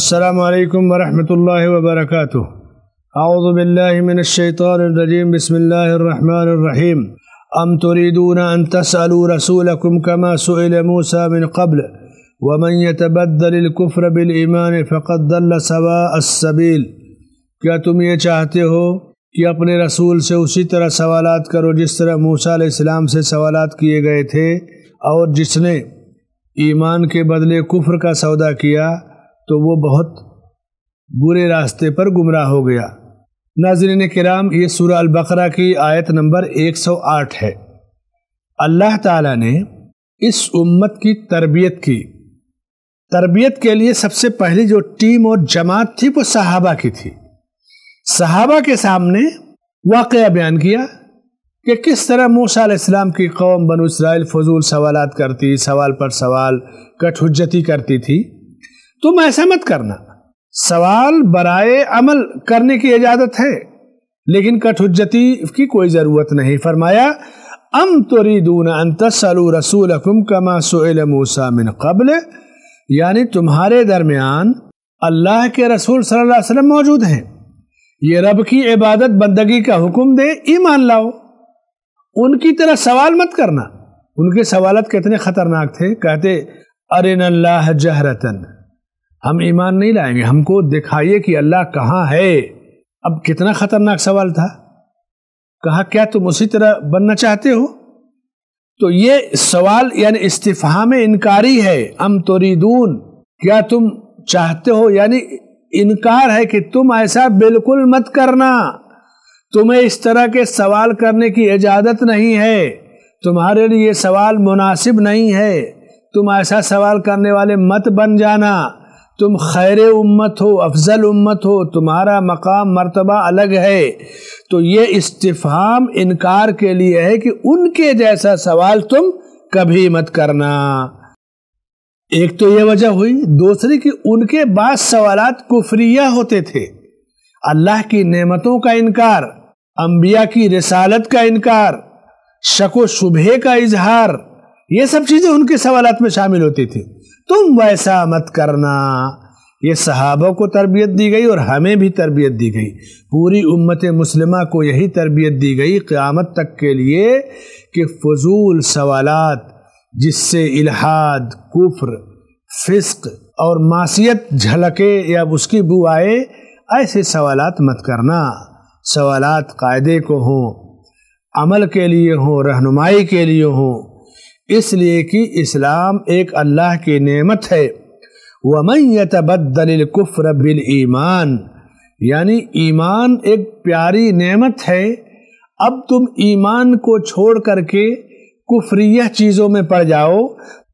السلام عليكم ورحمة الله وبركاته أعوذ بالله من الشيطان الرجيم بسم الله الرحمن الرحيم أم تريدون أن تسألوا رسولكم كما سئل موسى من قبل ومن يتبدل الكفر بالإيمان فقد ضل سواء السبيل क्या तुम ये चाहते हो कि अपने रसूल से उसी तरह सवालात करो जिस तरह मूसा इस्लाम से सवालात किए गए थे और जिसने ईमान के बदले कुफ्र का सौदा किया तो वो बहुत बुरे रास्ते पर गुमराह हो गया नाजरीन कराम ये सूर अलबकरा की आयत नंबर 108 है अल्लाह ताला ने इस उम्मत की तरबियत की तरबियत के लिए सबसे पहले जो टीम और जमात थी वो सहाबा की थी सहाबा के सामने वाक़ बयान किया कि किस तरह मूसा इस्लाम की कौम बनु इसराइल फजूल सवालत करती सवाल पर सवाल कठहुजती करती थी तुम ऐसा मत करना सवाल बराए अमल करने की इजाजत है लेकिन कठुजती की कोई ज़रूरत नहीं फरमाया अम तुरीदून अंतसलू रसूल कमा सुल मूसा मिन कबल यानी तुम्हारे दरमियान अल्लाह के रसूल सल्लल्लाहु अलैहि वसल्लम मौजूद हैं ये रब की इबादत बंदगी का हुक्म दे ईमान लाओ उनकी तरह सवाल मत करना उनके सवालत कितने ख़तरनाक थे कहते अरे नल्लाह जहरतन हम ईमान नहीं लाएंगे हमको दिखाइए कि अल्लाह कहाँ है अब कितना खतरनाक सवाल था कहा क्या तुम उसी तरह बनना चाहते हो तो ये सवाल यानी इस्तीफा में इनकारी है अम तोरीदून क्या तुम चाहते हो यानी इनकार है कि तुम ऐसा बिल्कुल मत करना तुम्हें इस तरह के सवाल करने की इजाज़त नहीं है तुम्हारे लिए सवाल मुनासिब नहीं है तुम ऐसा सवाल करने वाले मत बन जाना तुम खैर उम्मत हो अफजल उम्मत हो तुम्हारा मकाम मर्तबा अलग है तो ये इस्तफाम इनकार के लिए है कि उनके जैसा सवाल तुम कभी मत करना एक तो यह वजह हुई दूसरी कि उनके बाद सवालत कुफरिया होते थे अल्लाह की नेमतों का इनकार अंबिया की रिसालत का इनकार शको शुभे का इजहार ये सब चीज़ें उनके सवालत में शामिल होती थी तुम वैसा मत करना ये सहाबों को तरबियत दी गई और हमें भी तरबियत दी गई पूरी उम्मत मुसलिमा को यही तरबियत दी गई क़्यामत तक के लिए कि फजूल सवालात जिससे इलाहाद कुफ्र फिस्क और मासीत झलके या उसकी बू आए ऐसे सवालात मत करना सवालात कायदे को हों अमल के लिए हों रहनुमाई के लिए हों इसलिए कि इस्लाम एक अल्लाह की नेमत है वमैतबदल बदलकुफ़र बिल ईमान यानी ईमान एक प्यारी नेमत है अब तुम ईमान को छोड़ करके कुफ्रिया चीज़ों में पड़ जाओ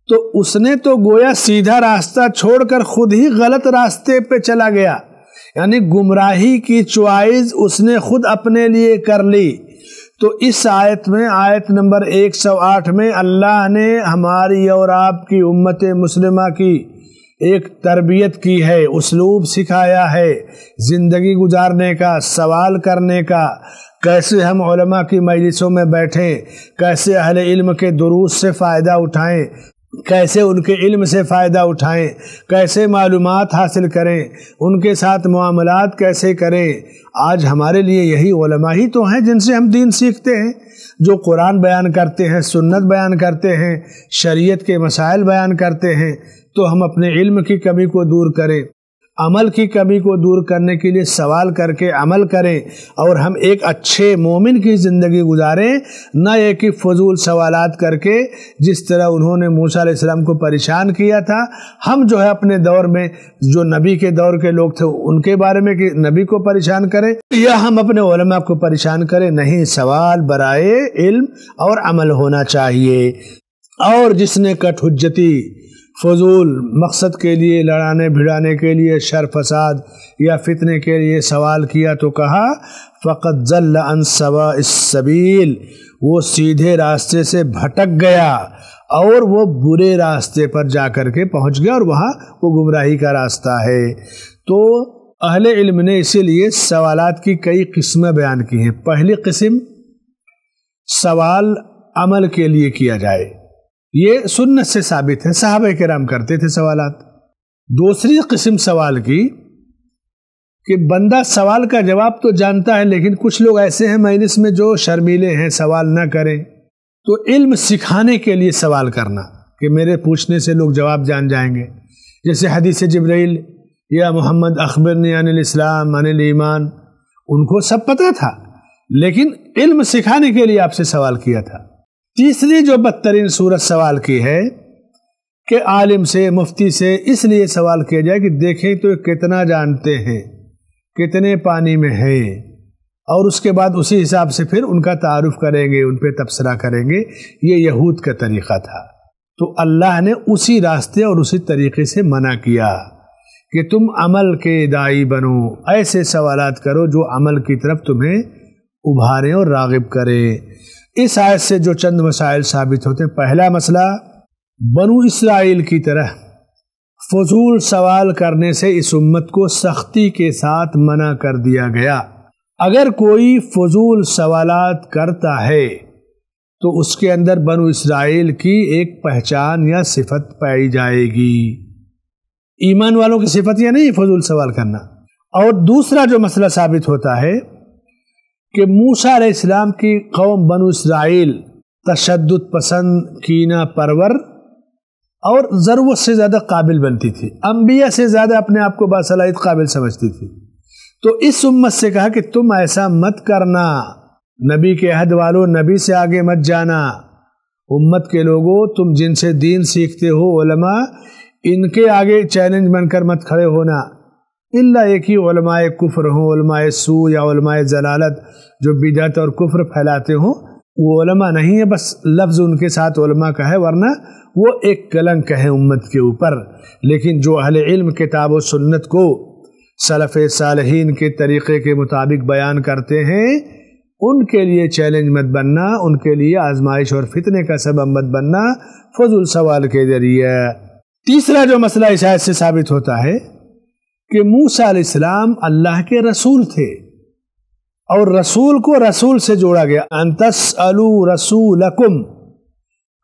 तो उसने तो गोया सीधा रास्ता छोड़कर खुद ही गलत रास्ते पे चला गया यानी गुमराही की चॉइस उसने खुद अपने लिए कर ली तो इस आयत में आयत नंबर 108 में अल्लाह ने हमारी और आपकी उम्मत मुसलिमा की एक तरबियत की है उसलूब सिखाया है ज़िंदगी गुजारने का सवाल करने का कैसे हम की मजलिसों में बैठें कैसे अहले इल्म के दुरूस से फ़ायदा उठाएं कैसे उनके इल्म से फ़ायदा उठाएं कैसे मालूम हासिल करें उनके साथ मामलात कैसे करें आज हमारे लिए यही ही तो हैं जिनसे हम दीन सीखते हैं जो कुरान बयान करते हैं सुन्नत बयान करते हैं शरीयत के मसाइल बयान करते हैं तो हम अपने इल्म की कमी को दूर करें अमल की कमी को दूर करने के लिए सवाल करके अमल करें और हम एक अच्छे मोमिन की ज़िंदगी गुजारें न एक ही फजूल सवाल करके जिस तरह उन्होंने मूसा इस्लाम को परेशान किया था हम जो है अपने दौर में जो नबी के दौर के लोग थे उनके बारे में कि नबी को परेशान करें या हम अपने वलमा को परेशान करें नहीं सवाल बराए इल्म और अमल होना चाहिए और जिसने कठुजती हजती फजूल मकसद के लिए लड़ाने भिड़ाने के लिए शर फसाद या फितने के लिए सवाल किया तो कहा फ़कत जल्ल सबील वो सीधे रास्ते से भटक गया और वो बुरे रास्ते पर जा कर के पहुँच गया और वहाँ वो गुमराही का रास्ता है तो अहले इल्म ने इसीलिए सवालात की कई किस्में बयान की हैं पहली किस्म सवाल अमल के लिए किया जाए ये सुन्नत से साबित है साहब कराम करते थे सवालत दूसरी किस्म सवाल की कि बंदा सवाल का जवाब तो जानता है लेकिन कुछ लोग ऐसे हैं मजलिस में जो शर्मीले हैं सवाल ना करें तो इल्म सिखाने के लिए सवाल करना कि मेरे पूछने से लोग जवाब जान जाएंगे जैसे हदीस जबरील या मोहम्मद अकबर ने अनिल इस्लाम अनिल ईमान उनको सब पता था लेकिन इल्म सिखाने के लिए आपसे सवाल किया था तीसरी जो बदतरीन सूरत सवाल की है कि आलिम से मुफ्ती से इसलिए सवाल किया जाए कि देखें तो कितना जानते हैं कितने पानी में हैं और उसके बाद उसी हिसाब से फिर उनका तारुफ करेंगे उन पर तबसरा करेंगे ये यहूद का तरीक़ा था तो अल्लाह ने उसी रास्ते और उसी तरीके से मना किया कि तुम अमल के दाई बनो ऐसे सवालात करो जो अमल की तरफ तुम्हें उभारें और रागब करें इस आयत से जो चंद मसाइल साबित होते हैं पहला मसला बनु इसराइल की तरह फजूल सवाल करने से इस उम्मत को सख्ती के साथ मना कर दिया गया अगर कोई फजूल सवालात करता है तो उसके अंदर बनु इसराइल की एक पहचान या सिफत पाई जाएगी ईमान वालों की सिफत यह नहीं फजूल सवाल करना और दूसरा जो मसला साबित होता है कि मूसा इस्लाम की कौम बन इसराइल तशद पसंद कीना परवर और ज़रूरत से ज़्यादा काबिल बनती थी अम्बिया से ज़्यादा अपने आप को बासलाहित काबिल समझती थी तो इस उम्मत से कहा कि तुम ऐसा मत करना नबी के अहद वालों नबी से आगे मत जाना उम्मत के लोगों तुम जिनसे दीन सीखते हो इनके आगे चैलेंज बनकर मत खड़े होना इल्ला एक ही उलमाए कुफ्र हों उलमाए सू या उलमाए जलालत जो बिदत और कुफ्र फैलाते हों वो उलमा नहीं है बस लफ्ज़ उनके साथ उलमा का है वरना वो एक कलंक है उम्मत के ऊपर लेकिन जो अहले इल्म किताब व सुन्नत को सलफ़ सालहीन के तरीक़े के मुताबिक बयान करते हैं उनके लिए चैलेंज मत बनना उनके लिए आजमाइश और फितने का सबब मत बनना फजूल सवाल के ज़रिए तीसरा जो मसला इस से साबित होता है कि मूसा अलैहिस्सलाम अल्लाह के रसूल थे और रसूल को रसूल से जोड़ा गया अंतस अलू रसूलकुम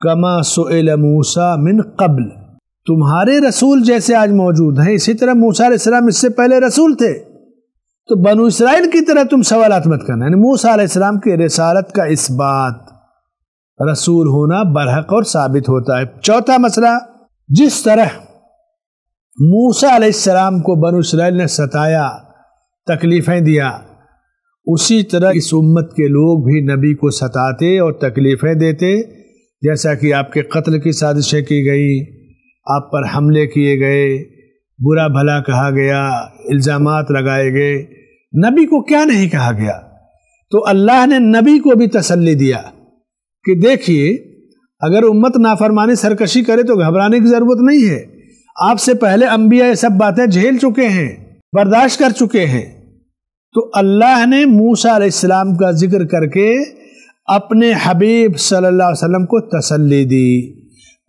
कमा सुल मूसा मिन कबल तुम्हारे रसूल जैसे आज मौजूद हैं इसी तरह मूसा अलैहिस्सलाम इससे पहले रसूल थे तो बनु इसराइल की तरह तुम सवाल मत करना यानी मूसा अलैहिस्सलाम के रसालत का इस बात रसूल होना बरहक और साबित होता है चौथा मसला जिस तरह मूसा अलैहिस्सलाम को बन इसराइल ने सताया तकलीफ़ें दिया उसी तरह इस उम्मत के लोग भी नबी को सताते और तकलीफ़ें देते जैसा कि आपके कत्ल की साजिशें की गई आप पर हमले किए गए बुरा भला कहा गया इल्ज़ाम लगाए गए नबी को क्या नहीं कहा गया तो अल्लाह ने नबी को भी तसल्ली दिया कि देखिए अगर उम्मत नाफरमानी सरकशी करे तो घबराने की ज़रूरत नहीं है आपसे पहले अंबिया ये सब बातें झेल चुके हैं बर्दाश्त कर चुके हैं तो अल्लाह ने मूसा अलैहिस्सलाम का जिक्र करके अपने हबीब सल्लल्लाहु अलैहि वसल्लम को तसल्ली दी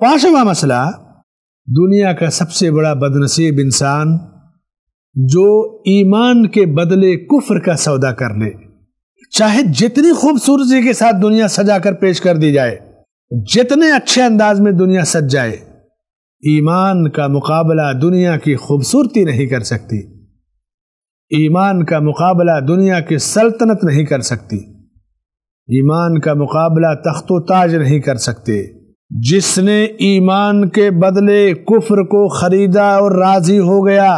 पांचवा मसला दुनिया का सबसे बड़ा बदनसीब इंसान जो ईमान के बदले कुफ्र का सौदा कर ले चाहे जितनी खूबसूरती के साथ दुनिया सजा कर पेश कर दी जाए जितने अच्छे अंदाज में दुनिया सज जाए ईमान का मुकाबला दुनिया की खूबसूरती नहीं कर सकती ईमान का मुकाबला दुनिया की सल्तनत नहीं कर सकती ईमान का मुकाबला तख्तो ताज नहीं कर सकते जिसने ईमान के बदले कुफ्र को खरीदा और राजी हो गया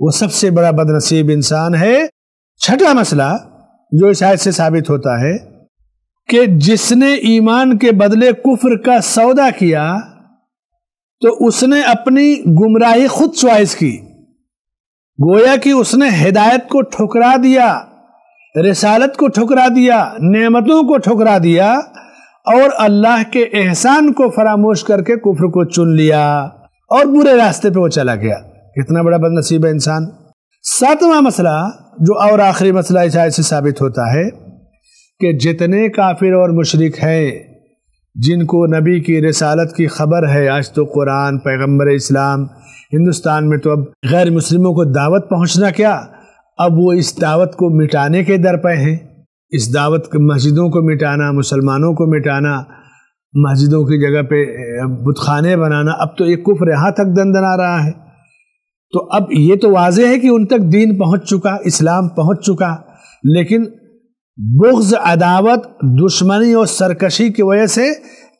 वो सबसे बड़ा बदनसीब इंसान है छठा मसला जो इस आयत से साबित होता है कि जिसने ईमान के बदले कुफ्र का सौदा किया तो उसने अपनी गुमराही खुद च्वाइस की गोया कि उसने हिदायत को ठुकरा दिया रिसालत को ठुकरा दिया नेमतों को ठुकरा दिया और अल्लाह के एहसान को फरामोश करके कुफर को चुन लिया और बुरे रास्ते पे वो चला गया कितना बड़ा बदनसीब है इंसान सातवां मसला जो और आखिरी मसला इस से साबित होता है कि जितने काफिर और मुशरक हैं जिनको नबी की रसालत की खबर है आज तो कुरान पैगम्बर इस्लाम हिंदुस्तान में तो अब गैर मुस्लिमों को दावत पहुँचना क्या अब वो इस दावत को मिटाने के दर पर हैं इस दावत के मस्जिदों को मिटाना मुसलमानों को मिटाना मस्जिदों की जगह पे बुतखाने बनाना अब तो एक कुफ्र यहाँ तक दंदना रहा है तो अब ये तो वाज है कि उन तक दीन पहुँच चुका इस्लाम पहुँच चुका लेकिन बुग्ज अदावत दुश्मनी और सरकशी की वजह से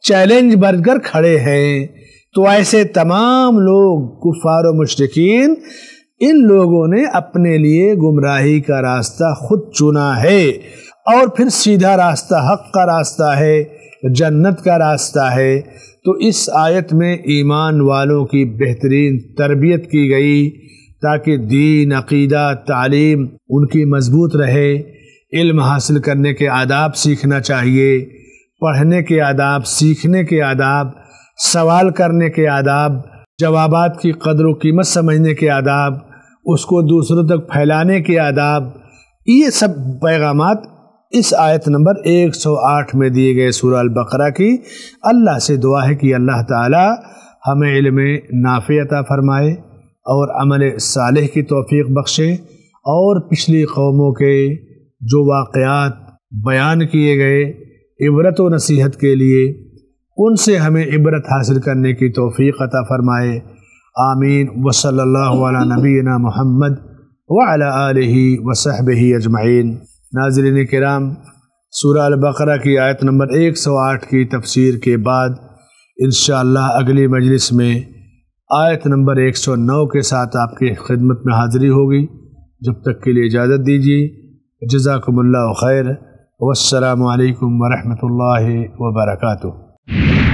चैलेंज बनकर खड़े हैं तो ऐसे तमाम लोग कुफार मुश्किन इन लोगों ने अपने लिए गुमराही का रास्ता खुद चुना है और फिर सीधा रास्ता हक का रास्ता है जन्नत का रास्ता है तो इस आयत में ईमान वालों की बेहतरीन तरबियत की गई ताकि दीन अकीदा तालीम उनकी मजबूत रहे इल्म हासिल करने के आदाब सीखना चाहिए पढ़ने के आदाब सीखने के आदाब सवाल करने के आदाब जवाब की कदर कीमत समझने के आदाब उसको दूसरों तक फैलाने के आदाब ये सब पैगाम इस आयत नंबर 108 में दिए गए सूरह बकरा की अल्लाह से दुआ है कि अल्लाह ताला हमें इल्म नाफ़ी अता फरमाए और अमल साले की तोफ़ी बख्शे और पिछली कौमों के जो वाक़ात बयान किए गए इबरत व नसीहत के लिए उनसे हमें इबरत हासिल करने की तोफ़ी अता फ़रमाए आमीन वसल्ला नबीना महमद वही वसहब ही अजमाइन नाजरन कराम सूरह बकरा की आयत नंबर 108 की तफसीर के बाद इन अगली मजलिस में आयत नंबर 109 के साथ आपकी खिदमत में हाज़िरी होगी जब तक के लिए इजाज़त दीजिए جزاكم الله خير والسلام عليكم ورحمة الله وبركاته